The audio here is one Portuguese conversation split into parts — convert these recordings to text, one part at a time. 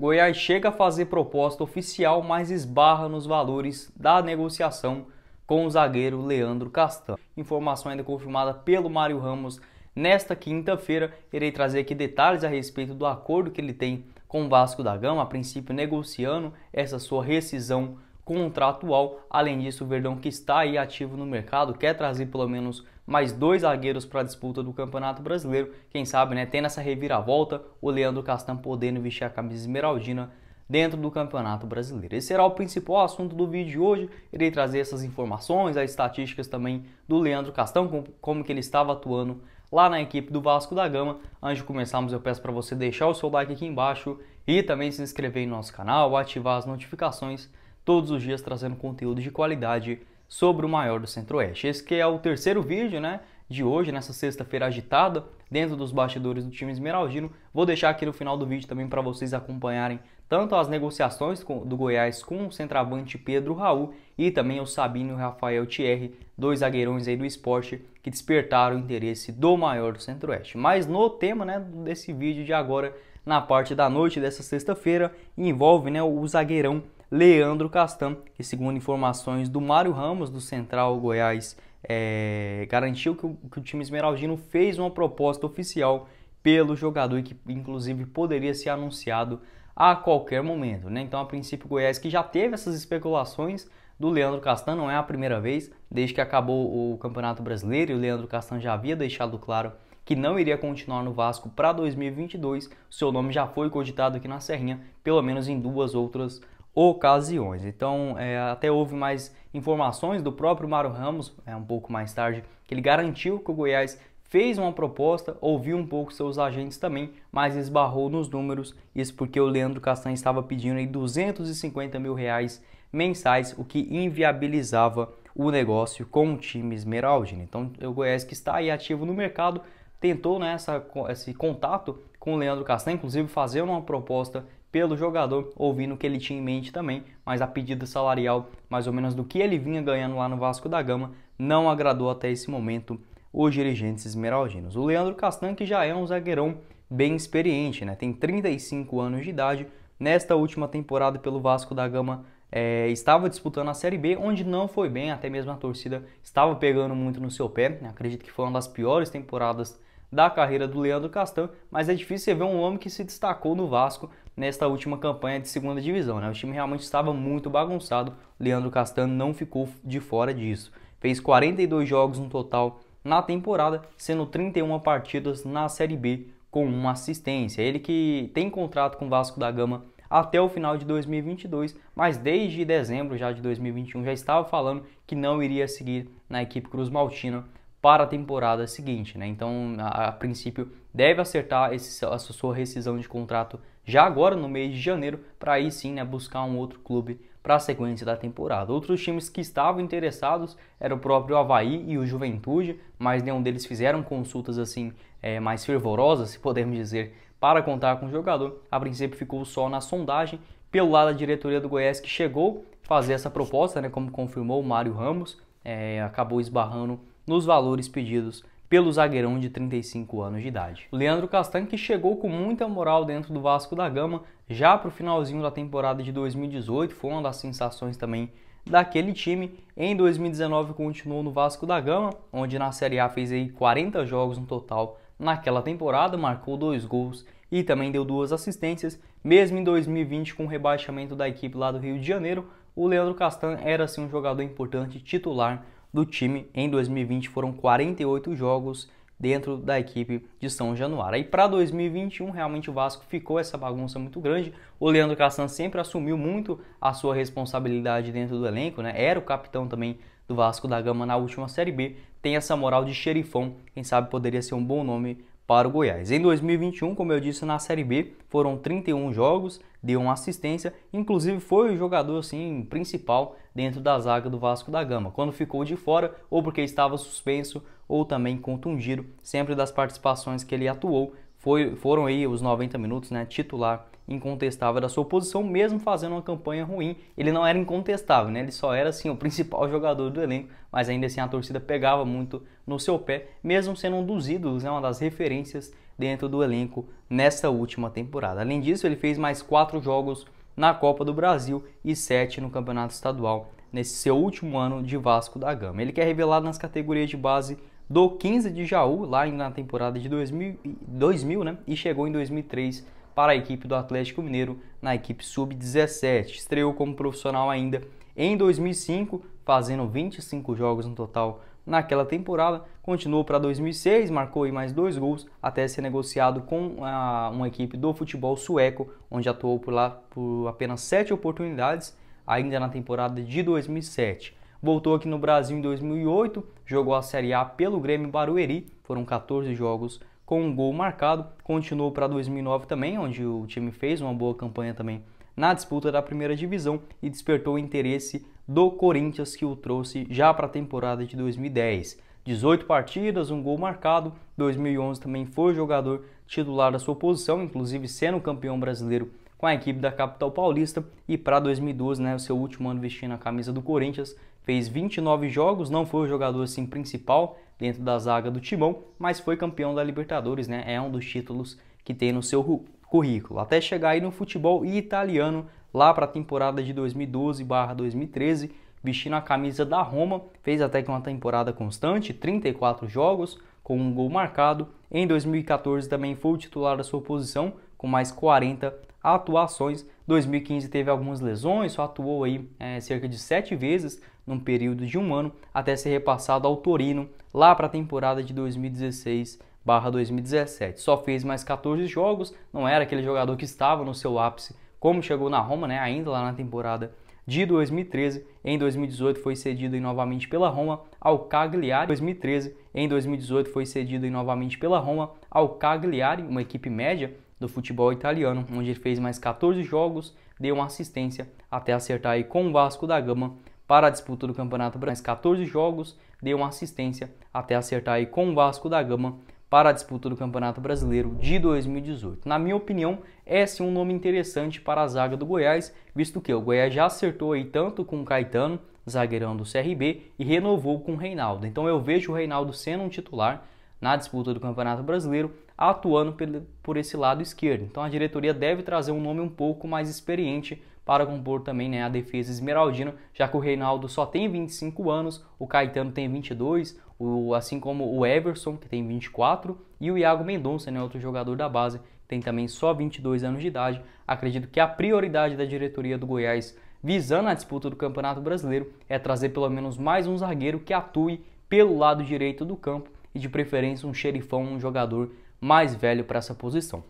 Goiás chega a fazer proposta oficial, mas esbarra nos valores da negociação com o zagueiro Leandro Castan. Informação ainda confirmada pelo Mário Ramos nesta quinta-feira. Irei trazer aqui detalhes a respeito do acordo que ele tem com o Vasco da Gama, a princípio negociando essa sua rescisão contratual. Além disso, o Verdão que está aí ativo no mercado quer trazer pelo menos mais dois zagueiros para a disputa do Campeonato Brasileiro. Quem sabe, né, tendo essa reviravolta, o Leandro Castan podendo vestir a camisa esmeraldina dentro do Campeonato Brasileiro. Esse será o principal assunto do vídeo de hoje. Irei trazer essas informações, as estatísticas também do Leandro Castão, como que ele estava atuando lá na equipe do Vasco da Gama. Antes de começarmos, eu peço para você deixar o seu like aqui embaixo e também se inscrever no nosso canal, ativar as notificações todos os dias trazendo conteúdo de qualidade sobre o maior do Centro-Oeste. Esse que é o terceiro vídeo, né, de hoje, nessa sexta-feira agitada, dentro dos bastidores do time esmeraldino. Vou deixar aqui no final do vídeo também para vocês acompanharem tanto as negociações do Goiás com o centroavante Pedro Raul e também o Sabino e o Rafael Thierry, dois zagueirões aí do esporte que despertaram o interesse do maior do Centro-Oeste. Mas no tema né, desse vídeo de agora, na parte da noite dessa sexta-feira, envolve né, o zagueirão Leandro Castan, que segundo informações do Mário Ramos, do Central Goiás, é, garantiu que o, que o time esmeraldino fez uma proposta oficial pelo jogador e que inclusive poderia ser anunciado a qualquer momento. Né? Então, a princípio, Goiás que já teve essas especulações do Leandro Castan, não é a primeira vez, desde que acabou o Campeonato Brasileiro e o Leandro Castan já havia deixado claro que não iria continuar no Vasco para 2022, seu nome já foi cogitado aqui na Serrinha, pelo menos em duas outras ocasiões. Então, é, até houve mais informações do próprio Mário Ramos, é, um pouco mais tarde, que ele garantiu que o Goiás fez uma proposta, ouviu um pouco seus agentes também, mas esbarrou nos números, isso porque o Leandro Castanho estava pedindo aí 250 mil reais mensais, o que inviabilizava o negócio com o time esmeraldino. Então, o Goiás que está aí ativo no mercado, tentou né, essa, esse contato com o Leandro Castanho, inclusive fazer uma proposta pelo jogador, ouvindo o que ele tinha em mente também, mas a pedida salarial, mais ou menos do que ele vinha ganhando lá no Vasco da Gama, não agradou até esse momento os dirigentes esmeraldinos. O Leandro Castan, que já é um zagueirão bem experiente, né? tem 35 anos de idade, nesta última temporada pelo Vasco da Gama é, estava disputando a Série B, onde não foi bem, até mesmo a torcida estava pegando muito no seu pé. Né? Acredito que foi uma das piores temporadas da carreira do Leandro Castan, mas é difícil você ver um homem que se destacou no Vasco nesta última campanha de segunda divisão. Né? O time realmente estava muito bagunçado. Leandro Castano não ficou de fora disso. Fez 42 jogos no total na temporada, sendo 31 partidas na Série B com uma assistência. Ele que tem contrato com o Vasco da Gama até o final de 2022, mas desde dezembro já de 2021 já estava falando que não iria seguir na equipe Cruz Maltina para a temporada seguinte, né? Então, a, a princípio, deve acertar esse, a sua rescisão de contrato já agora no mês de janeiro, para aí sim né, buscar um outro clube para a sequência da temporada. Outros times que estavam interessados eram o próprio Havaí e o Juventude, mas nenhum deles fizeram consultas assim é, mais fervorosas, se podemos dizer, para contar com o jogador. A princípio ficou só na sondagem pelo lado da diretoria do Goiás que chegou a fazer essa proposta, né, como confirmou o Mário Ramos, é, acabou esbarrando nos valores pedidos pelo zagueirão de 35 anos de idade. Leandro Castan, que chegou com muita moral dentro do Vasco da Gama já para o finalzinho da temporada de 2018, foi uma das sensações também daquele time. Em 2019 continuou no Vasco da Gama, onde na Série A fez aí 40 jogos no total naquela temporada, marcou dois gols e também deu duas assistências. Mesmo em 2020, com o rebaixamento da equipe lá do Rio de Janeiro, o Leandro Castan era assim um jogador importante titular do time em 2020 foram 48 jogos dentro da equipe de São Januário. E para 2021, realmente o Vasco ficou essa bagunça muito grande. O Leandro Cassan sempre assumiu muito a sua responsabilidade dentro do elenco, né? Era o capitão também do Vasco da Gama na última Série B, tem essa moral de xerifão, quem sabe poderia ser um bom nome para o Goiás. Em 2021, como eu disse, na Série B foram 31 jogos, deu uma assistência, inclusive foi o jogador assim principal dentro da zaga do Vasco da Gama. Quando ficou de fora, ou porque estava suspenso, ou também contundido, sempre das participações que ele atuou, foi, foram aí os 90 minutos, né, titular incontestável da sua posição, mesmo fazendo uma campanha ruim. Ele não era incontestável, né? Ele só era assim o principal jogador do elenco, mas ainda assim a torcida pegava muito no seu pé, mesmo sendo um dos ídolos, né, uma das referências dentro do elenco nessa última temporada. Além disso, ele fez mais quatro jogos na Copa do Brasil e sete no Campeonato Estadual nesse seu último ano de Vasco da Gama. Ele que é revelado nas categorias de base do 15 de Jaú, lá na temporada de 2000, 2000 né? e chegou em 2003 para a equipe do Atlético Mineiro na equipe sub-17. Estreou como profissional ainda em 2005, fazendo 25 jogos no total naquela temporada. Continuou para 2006, marcou aí mais dois gols até ser negociado com a, ah, uma equipe do futebol sueco, onde atuou por lá por apenas sete oportunidades ainda na temporada de 2007. Voltou aqui no Brasil em 2008, jogou a Série A pelo Grêmio Barueri, foram 14 jogos com um gol marcado. Continuou para 2009 também, onde o time fez uma boa campanha também na disputa da primeira divisão e despertou o interesse do Corinthians que o trouxe já para a temporada de 2010. 18 partidas, um gol marcado. 2011 também foi jogador titular da sua posição, inclusive sendo campeão brasileiro com a equipe da capital paulista. E para 2012, né, o seu último ano vestindo a camisa do Corinthians, fez 29 jogos, não foi o jogador assim principal dentro da zaga do Timão, mas foi campeão da Libertadores, né? É um dos títulos que tem no seu currículo. Até chegar aí no futebol italiano, lá para a temporada de 2012/2013, vestindo a camisa da Roma, fez até que uma temporada constante, 34 jogos, com um gol marcado. Em 2014 também foi o titular da sua posição, com mais 40 atuações. 2015 teve algumas lesões, só atuou aí é, cerca de sete vezes num período de um ano até ser repassado ao Torino lá para a temporada de 2016/2017. Só fez mais 14 jogos, não era aquele jogador que estava no seu ápice como chegou na Roma, né? Ainda lá na temporada de 2013. Em 2018 foi cedido novamente pela Roma ao Cagliari. 2013 em 2018 foi cedido novamente pela Roma ao Cagliari, uma equipe média do futebol italiano, onde ele fez mais 14 jogos, deu uma assistência até acertar aí com o Vasco da Gama para a disputa do Campeonato Brasileiro. 14 jogos, deu uma assistência até acertar aí com o Vasco da Gama para a disputa do Campeonato Brasileiro de 2018. Na minha opinião, esse é um nome interessante para a zaga do Goiás, visto que o Goiás já acertou aí tanto com o Caetano, zagueirão do CRB, e renovou com o Reinaldo. Então eu vejo o Reinaldo sendo um titular na disputa do Campeonato Brasileiro, atuando por esse lado esquerdo. Então a diretoria deve trazer um nome um pouco mais experiente para compor também né, a defesa esmeraldina, já que o Reinaldo só tem 25 anos, o Caetano tem 22, o, assim como o Everson, que tem 24, e o Iago Mendonça, né, outro jogador da base, tem também só 22 anos de idade. Acredito que a prioridade da diretoria do Goiás, visando a disputa do Campeonato Brasileiro, é trazer pelo menos mais um zagueiro que atue pelo lado direito do campo e de preferência um xerifão, um jogador mais velho para essa posição.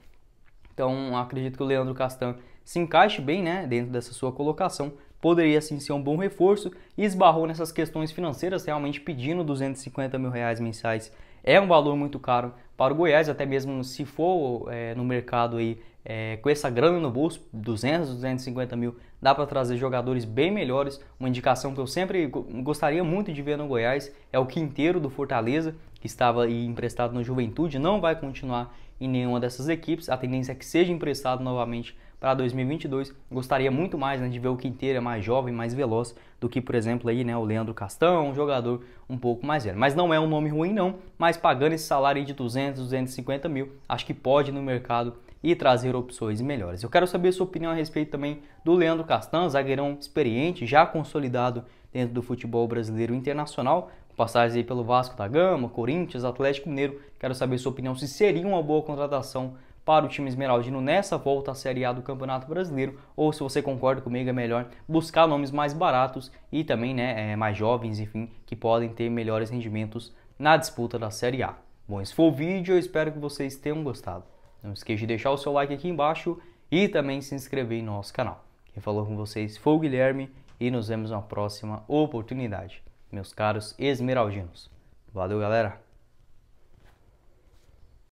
Então, acredito que o Leandro Castan se encaixe bem né, dentro dessa sua colocação, poderia sim ser um bom reforço e esbarrou nessas questões financeiras, realmente pedindo 250 mil reais mensais é um valor muito caro para o Goiás, até mesmo se for é, no mercado aí é, com essa grana no bolso, 200, 250 mil, dá para trazer jogadores bem melhores. Uma indicação que eu sempre gostaria muito de ver no Goiás é o Quinteiro do Fortaleza, que estava aí emprestado no Juventude, não vai continuar em nenhuma dessas equipes. A tendência é que seja emprestado novamente para 2022. Gostaria muito mais né, de ver o Quinteiro é mais jovem, mais veloz do que, por exemplo, aí, né, o Leandro Castão, um jogador um pouco mais velho. Mas não é um nome ruim, não. Mas pagando esse salário de 200, 250 mil, acho que pode no mercado e trazer opções melhores. Eu quero saber sua opinião a respeito também do Leandro Castão, zagueirão experiente, já consolidado dentro do futebol brasileiro internacional, passagens aí pelo Vasco da Gama, Corinthians, Atlético Mineiro. Quero saber sua opinião se seria uma boa contratação para o time esmeraldino nessa volta à Série A do Campeonato Brasileiro, ou se você concorda comigo, é melhor buscar nomes mais baratos e também né, é, mais jovens, enfim, que podem ter melhores rendimentos na disputa da Série A. Bom, esse foi o vídeo, eu espero que vocês tenham gostado. Não esqueça de deixar o seu like aqui embaixo e também se inscrever em nosso canal. Quem falou com vocês foi o Guilherme e nos vemos na próxima oportunidade, meus caros esmeraldinos. Valeu, galera!